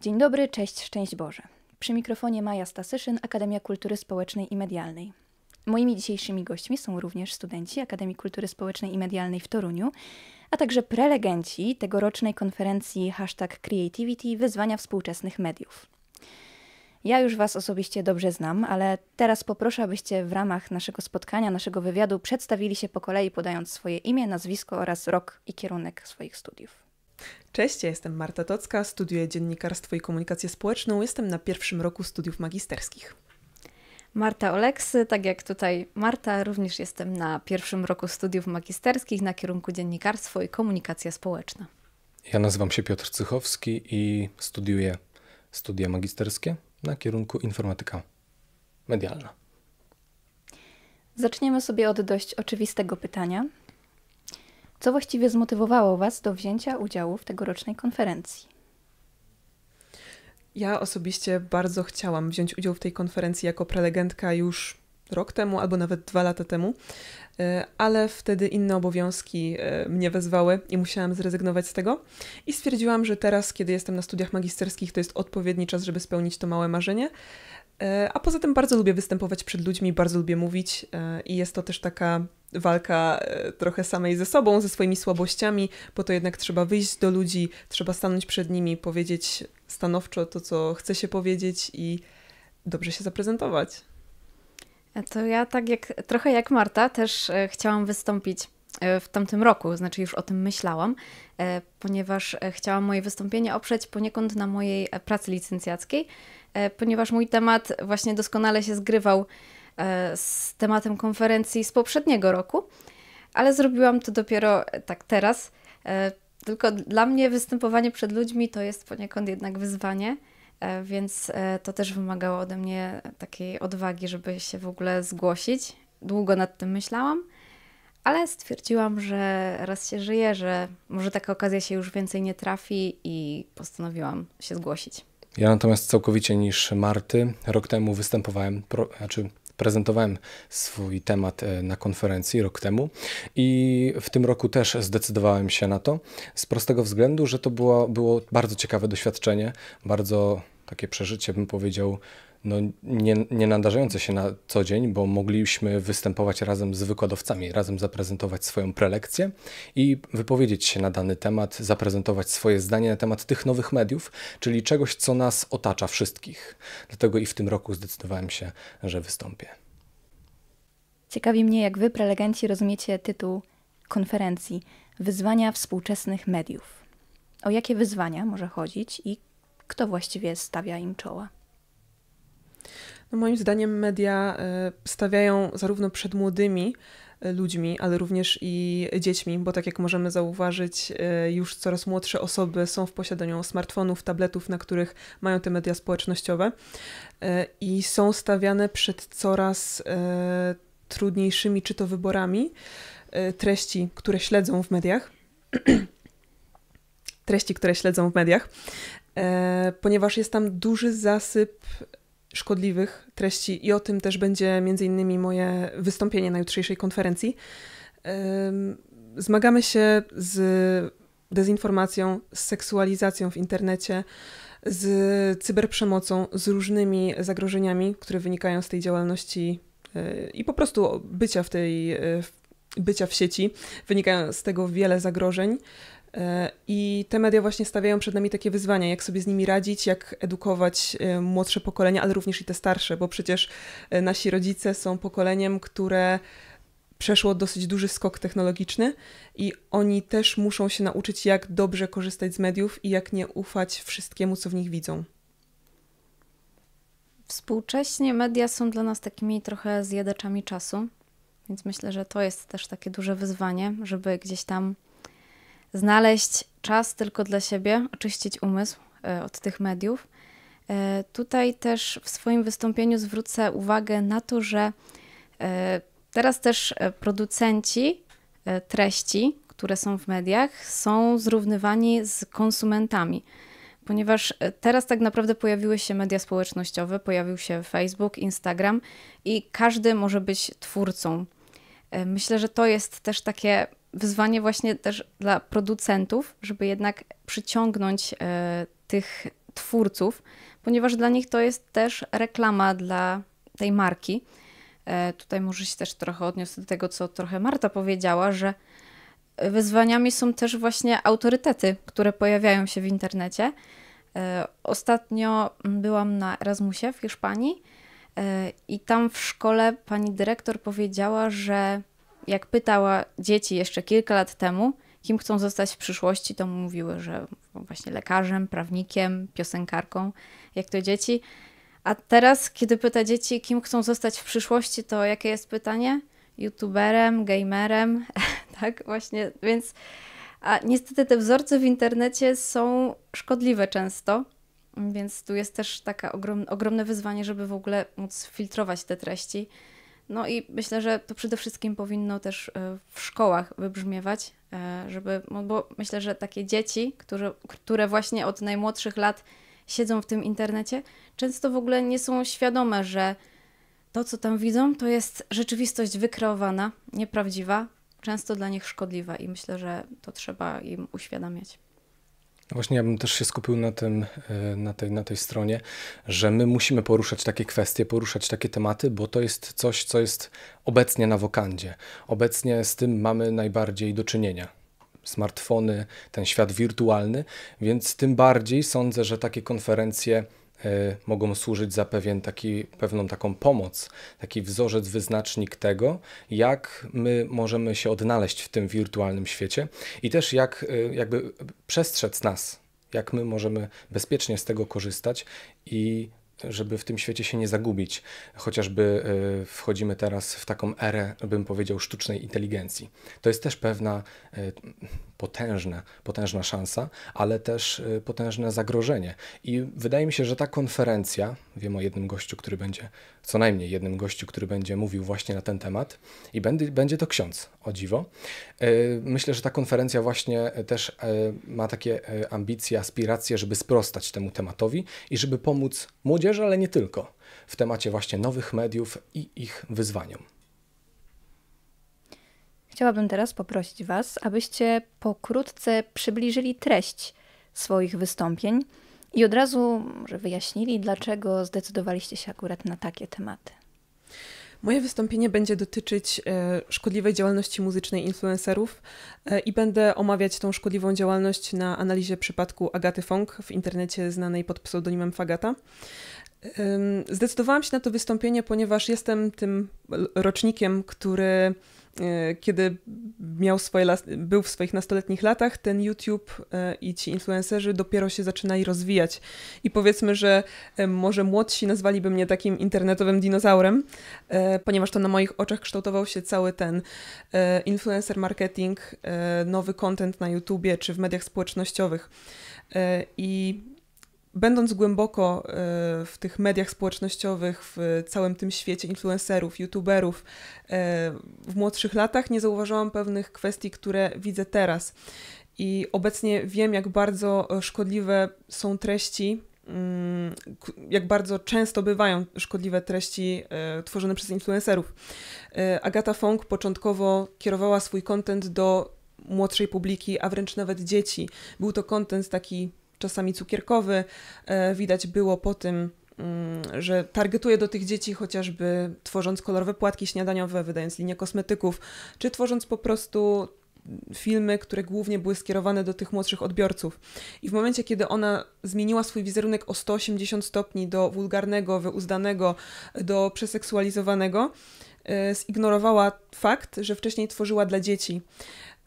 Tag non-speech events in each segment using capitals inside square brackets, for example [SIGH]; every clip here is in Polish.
Dzień dobry, cześć, szczęść Boże. Przy mikrofonie Maja Stasyszyn, Akademia Kultury Społecznej i Medialnej. Moimi dzisiejszymi gośćmi są również studenci Akademii Kultury Społecznej i Medialnej w Toruniu, a także prelegenci tegorocznej konferencji hashtag Creativity Wyzwania Współczesnych Mediów. Ja już Was osobiście dobrze znam, ale teraz poproszę, abyście w ramach naszego spotkania, naszego wywiadu przedstawili się po kolei, podając swoje imię, nazwisko oraz rok i kierunek swoich studiów. Cześć, ja jestem Marta Tocka, studiuję dziennikarstwo i komunikację społeczną, jestem na pierwszym roku studiów magisterskich. Marta Oleksy, tak jak tutaj Marta, również jestem na pierwszym roku studiów magisterskich na kierunku dziennikarstwo i komunikacja społeczna. Ja nazywam się Piotr Cychowski i studiuję studia magisterskie na kierunku informatyka medialna. Zaczniemy sobie od dość oczywistego pytania. Co właściwie zmotywowało Was do wzięcia udziału w tegorocznej konferencji? Ja osobiście bardzo chciałam wziąć udział w tej konferencji jako prelegentka już rok temu albo nawet dwa lata temu, e, ale wtedy inne obowiązki e, mnie wezwały i musiałam zrezygnować z tego. I stwierdziłam, że teraz, kiedy jestem na studiach magisterskich, to jest odpowiedni czas, żeby spełnić to małe marzenie. E, a poza tym bardzo lubię występować przed ludźmi, bardzo lubię mówić e, i jest to też taka walka e, trochę samej ze sobą, ze swoimi słabościami, bo to jednak trzeba wyjść do ludzi, trzeba stanąć przed nimi, powiedzieć stanowczo to, co chce się powiedzieć i dobrze się zaprezentować. To ja tak jak, trochę jak Marta też chciałam wystąpić w tamtym roku, znaczy już o tym myślałam, ponieważ chciałam moje wystąpienie oprzeć poniekąd na mojej pracy licencjackiej, E, ponieważ mój temat właśnie doskonale się zgrywał e, z tematem konferencji z poprzedniego roku, ale zrobiłam to dopiero e, tak teraz. Tylko dla mnie występowanie przed ludźmi to jest poniekąd jednak wyzwanie, więc to też wymagało ode mnie takiej odwagi, żeby się w ogóle zgłosić. Długo nad tym myślałam, ale stwierdziłam, że raz się żyje, że może taka okazja się już więcej nie trafi i postanowiłam się zgłosić. Ja natomiast całkowicie niż Marty rok temu występowałem, pro, znaczy prezentowałem swój temat e, na konferencji rok temu i w tym roku też zdecydowałem się na to z prostego względu, że to było, było bardzo ciekawe doświadczenie, bardzo takie przeżycie, bym powiedział, no, nie, nie nadarzające się na co dzień, bo mogliśmy występować razem z wykładowcami, razem zaprezentować swoją prelekcję i wypowiedzieć się na dany temat, zaprezentować swoje zdanie na temat tych nowych mediów, czyli czegoś, co nas otacza wszystkich. Dlatego i w tym roku zdecydowałem się, że wystąpię. Ciekawi mnie, jak wy, prelegenci, rozumiecie tytuł konferencji Wyzwania współczesnych mediów. O jakie wyzwania może chodzić i kto właściwie stawia im czoła? No moim zdaniem media e, stawiają zarówno przed młodymi e, ludźmi, ale również i dziećmi, bo tak jak możemy zauważyć, e, już coraz młodsze osoby są w posiadaniu smartfonów, tabletów, na których mają te media społecznościowe i są stawiane przed coraz trudniejszymi czy to wyborami treści, które śledzą w mediach. [CLEARS THROAT] treści, które śledzą w mediach, ponieważ jest tam duży zasyp szkodliwych treści i o tym też będzie między innymi moje wystąpienie na jutrzejszej konferencji. Zmagamy się z dezinformacją, z seksualizacją w internecie, z cyberprzemocą, z różnymi zagrożeniami, które wynikają z tej działalności y, i po prostu bycia w tej y, bycia w sieci. Wynikają z tego wiele zagrożeń. E, I te media właśnie stawiają przed nami takie wyzwania, jak sobie z nimi radzić, jak edukować e, młodsze pokolenia, ale również i te starsze, bo przecież e, nasi rodzice są pokoleniem, które przeszło dosyć duży skok technologiczny i oni też muszą się nauczyć, jak dobrze korzystać z mediów i jak nie ufać wszystkiemu, co w nich widzą. Współcześnie media są dla nas takimi trochę zjadaczami czasu, więc myślę, że to jest też takie duże wyzwanie, żeby gdzieś tam znaleźć czas tylko dla siebie, oczyścić umysł e, od tych mediów. E, tutaj też w swoim wystąpieniu zwrócę uwagę na to, że e, teraz też producenci treści, które są w mediach, są zrównywani z konsumentami ponieważ teraz tak naprawdę pojawiły się media społecznościowe, pojawił się Facebook, Instagram i każdy może być twórcą. Myślę, że to jest też takie wyzwanie właśnie też dla producentów, żeby jednak przyciągnąć e, tych twórców, ponieważ dla nich to jest też reklama dla tej marki. E, tutaj może się też trochę odniosę do tego, co trochę Marta powiedziała, że wyzwaniami są też właśnie autorytety, które pojawiają się w internecie. E, ostatnio byłam na Erasmusie w Hiszpanii i tam w szkole pani dyrektor powiedziała, że jak pytała dzieci jeszcze kilka lat temu, kim chcą zostać w przyszłości, to mówiły, że właśnie lekarzem, prawnikiem, piosenkarką, jak to dzieci. A teraz, kiedy pyta dzieci, kim chcą zostać w przyszłości, to jakie jest pytanie? YouTuberem, gamerem, [LAUGHS] tak właśnie, więc a niestety te wzorce w internecie są szkodliwe często, więc tu jest też takie ogrom, ogromne wyzwanie, żeby w ogóle móc filtrować te treści. No i myślę, że to przede wszystkim powinno też e, w szkołach wybrzmiewać, e, żeby, no bo myślę, że takie dzieci, które, które właśnie od najmłodszych lat siedzą w tym internecie, często w ogóle nie są świadome, że to, co tam widzą, to jest rzeczywistość wykreowana, nieprawdziwa, często dla nich szkodliwa i myślę, że to trzeba im uświadamiać. Właśnie ja bym też się skupił na, tym, e, na, tej, na tej stronie, że my musimy poruszać takie kwestie, poruszać takie tematy, bo to jest coś, co jest obecnie na wokandzie. Obecnie z tym mamy najbardziej do czynienia. Smartfony, ten świat wirtualny, więc tym bardziej sądzę, że takie konferencje Y, mogą służyć za pewien taki, pewną taką pomoc, taki wzorzec, wyznacznik tego, jak my możemy się odnaleźć w tym wirtualnym świecie i też jak y, jakby przestrzec nas, jak my możemy bezpiecznie z tego korzystać i żeby w tym świecie się nie zagubić. Chociażby y, wchodzimy teraz w taką erę, bym powiedział, sztucznej inteligencji. To jest też pewna y, potężna, potężna szansa, ale też y, potężne zagrożenie. I wydaje mi się, że ta konferencja, wiem o jednym gościu, który będzie, co najmniej jednym gościu, który będzie mówił właśnie na ten temat i będzie, będzie to ksiądz o dziwo. E, myślę, że ta konferencja właśnie e, też e, ma takie ambicje, aspiracje, żeby sprostać temu tematowi i żeby pomóc młodzieży, ale nie tylko, w temacie właśnie nowych mediów i ich wyzwaniom. Chciałabym teraz poprosić Was, abyście pokrótce przybliżyli treść swoich wystąpień i od razu może wyjaśnili, dlaczego zdecydowaliście się akurat na takie tematy. Moje wystąpienie będzie dotyczyć e, szkodliwej działalności muzycznej influencerów e, i będę omawiać tą szkodliwą działalność na analizie przypadku Agaty Fong w internecie znanej pod pseudonimem Fagata. Zdecydowałam się na to wystąpienie, ponieważ jestem tym rocznikiem, który E, kiedy miał swoje, był w swoich nastoletnich latach, ten YouTube e, i ci influencerzy dopiero się zaczynali rozwijać. I powiedzmy, że e, może młodsi nazwaliby mnie takim internetowym dinozaurem, ponieważ to na moich oczach kształtował się cały ten influencer marketing, nowy content na YouTubie czy w mediach społecznościowych. I będąc głęboko e, w tych mediach społecznościowych, w całym tym świecie influencerów, youtuberów, e, w młodszych latach nie zauważyłam pewnych kwestii, które widzę teraz. I obecnie wiem, jak bardzo e, szkodliwe są treści, mm, jak bardzo często bywają szkodliwe treści tworzone przez influencerów. Agata Fong początkowo kierowała swój content do młodszej publiki, a wręcz nawet dzieci. Był to content taki czasami cukierkowy. E, widać było po tym, mm, że targetuje do tych dzieci chociażby tworząc kolorowe płatki śniadaniowe, wydając linię kosmetyków, czy tworząc po prostu filmy, które głównie były skierowane do tych młodszych odbiorców. I w momencie, kiedy ona zmieniła swój wizerunek o 180 stopni do wulgarnego, wyuzdanego, do przeseksualizowanego, e, zignorowała fakt, że wcześniej tworzyła dla dzieci.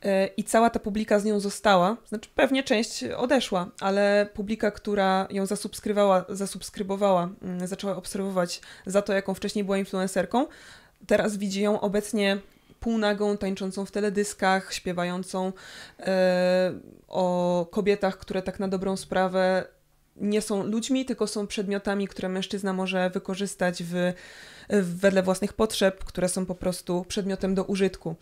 E, I cała ta publika z nią została, znaczy pewnie część odeszła, ale publika, która ją zasubskrybowała, zasubskrybowała mm, zaczęła obserwować za to, jaką wcześniej była influencerką, teraz widzi ją obecnie półnagą, tańczącą w teledyskach, śpiewającą e, o kobietach, które tak na dobrą sprawę nie są ludźmi, tylko są przedmiotami, które mężczyzna może wykorzystać w, w, wedle własnych potrzeb, które są po prostu przedmiotem do użytku.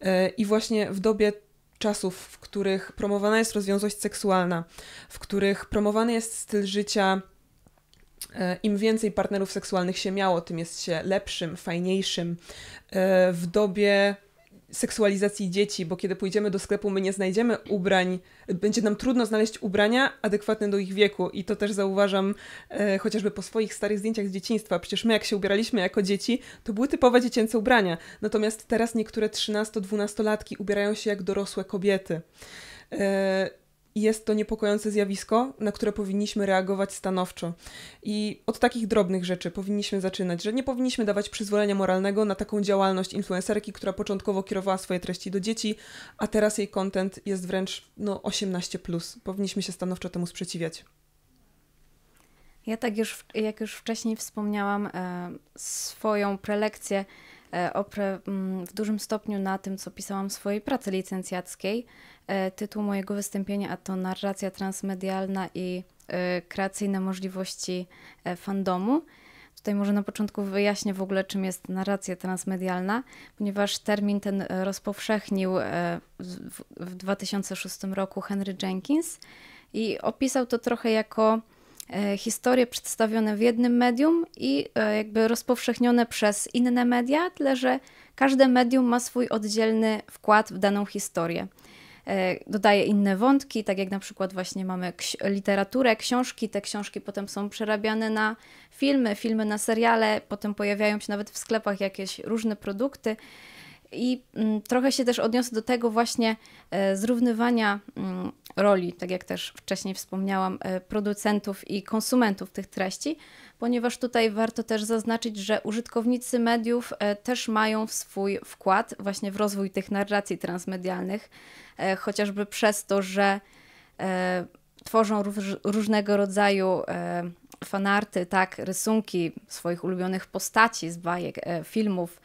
E, I właśnie w dobie czasów, w których promowana jest rozwiązłość seksualna, w których promowany jest styl życia, e, im więcej partnerów seksualnych się miało, tym jest się lepszym, fajniejszym. E, w dobie seksualizacji dzieci, bo kiedy pójdziemy do sklepu, my nie znajdziemy ubrań, będzie nam trudno znaleźć ubrania adekwatne do ich wieku i to też zauważam e, chociażby po swoich starych zdjęciach z dzieciństwa. Przecież my jak się ubieraliśmy jako dzieci, to były typowe dziecięce ubrania. Natomiast teraz niektóre 13-12-latki ubierają się jak dorosłe kobiety. E, jest to niepokojące zjawisko, na które powinniśmy reagować stanowczo. I od takich drobnych rzeczy powinniśmy zaczynać, że nie powinniśmy dawać przyzwolenia moralnego na taką działalność influencerki, która początkowo kierowała swoje treści do dzieci, a teraz jej content jest wręcz no, 18. Plus. Powinniśmy się stanowczo temu sprzeciwiać. Ja tak już, jak już wcześniej wspomniałam, e, swoją prelekcję e, oprę mm, w dużym stopniu na tym, co pisałam w swojej pracy licencjackiej. E, tytuł mojego wystąpienia, a to narracja transmedialna i e, kreacyjne możliwości e, fandomu. Tutaj może na początku wyjaśnię w ogóle, czym jest narracja transmedialna, ponieważ termin ten rozpowszechnił w 2006 roku Henry Jenkins i opisał to trochę jako historie przedstawione w jednym medium i jakby rozpowszechnione przez inne media, tyle że każde medium ma swój oddzielny wkład w daną historię. E, dodaje inne wątki, tak jak na przykład właśnie mamy literaturę, książki, te książki potem są przerabiane na filmy, filmy na seriale, potem pojawiają się nawet w sklepach jakieś różne produkty. I mm, trochę się też odniosę do tego właśnie e, zrównywania mm, roli, tak jak też wcześniej wspomniałam, e, producentów i konsumentów tych treści, ponieważ tutaj warto też zaznaczyć, że użytkownicy mediów e, też mają swój wkład właśnie w rozwój tych narracji transmedialnych, chociażby przez to, że tworzą różnego rodzaju fanarty, tak, rysunki swoich ulubionych postaci z bajek, filmów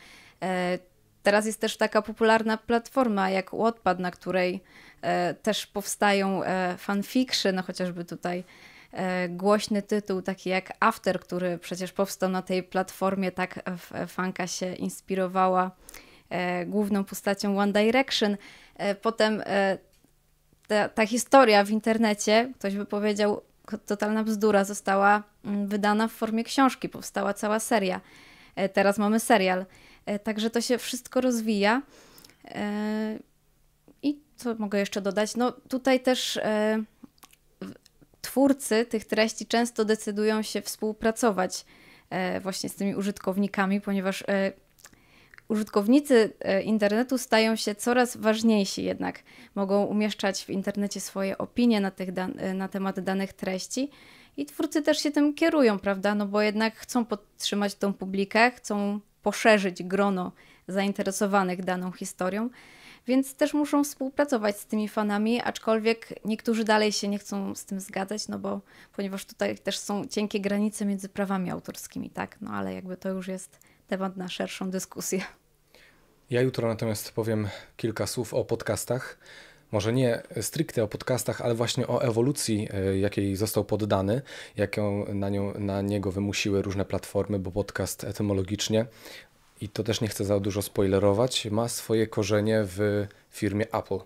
Teraz jest też taka popularna platforma jak Wattpad, na której e, też powstają e, fanfiction, no chociażby tutaj e, głośny tytuł taki jak After, który przecież powstał na tej platformie, tak fanka się inspirowała e, główną postacią One Direction. E, potem e, ta, ta historia w internecie, ktoś by powiedział, totalna bzdura, została mm, wydana w formie książki, powstała cała seria. Teraz mamy serial. E, także to się wszystko rozwija. E, I co mogę jeszcze dodać? No tutaj też e, twórcy tych treści często decydują się współpracować właśnie z tymi użytkownikami, ponieważ użytkownicy internetu stają się coraz ważniejsi jednak. Mogą umieszczać w internecie swoje opinie na, tych na temat danych treści i twórcy też się tym kierują, prawda? No bo jednak chcą podtrzymać tą publikę, chcą poszerzyć grono zainteresowanych daną historią, więc też muszą współpracować z tymi fanami, aczkolwiek niektórzy dalej się nie chcą z tym zgadzać, no bo ponieważ tutaj też są cienkie granice między prawami autorskimi, tak? No ale jakby to już jest temat na szerszą dyskusję. Ja jutro natomiast powiem kilka słów o podcastach może nie stricte o podcastach, ale właśnie o ewolucji, e, jakiej został poddany, jaką na, nią, na niego wymusiły różne platformy, bo podcast etymologicznie, i to też nie chcę za dużo spoilerować, ma swoje korzenie w firmie Apple.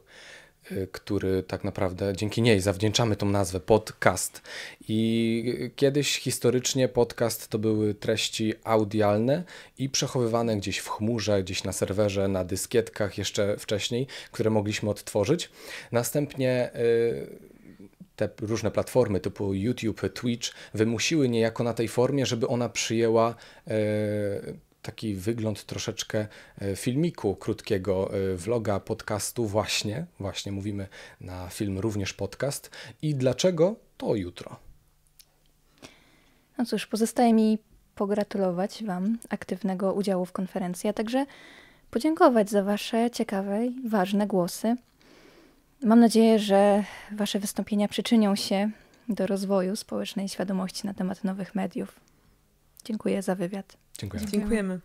Y, który tak naprawdę dzięki niej zawdzięczamy tą nazwę podcast. I kiedyś historycznie podcast to były treści audialne i przechowywane gdzieś w chmurze, gdzieś na serwerze, na dyskietkach jeszcze wcześniej, które mogliśmy odtworzyć. Następnie y, te różne platformy typu YouTube, Twitch wymusiły niejako na tej formie, żeby ona przyjęła y, taki wygląd troszeczkę e, filmiku, krótkiego e, vloga, podcastu, właśnie, właśnie mówimy na film również podcast. I dlaczego to jutro? No cóż, pozostaje mi pogratulować Wam aktywnego udziału w konferencji, a także podziękować za Wasze ciekawe i ważne głosy. Mam nadzieję, że Wasze wystąpienia przyczynią się do rozwoju społecznej świadomości na temat nowych mediów. Dziękuję za wywiad. Dziękujemy. Dziękujemy.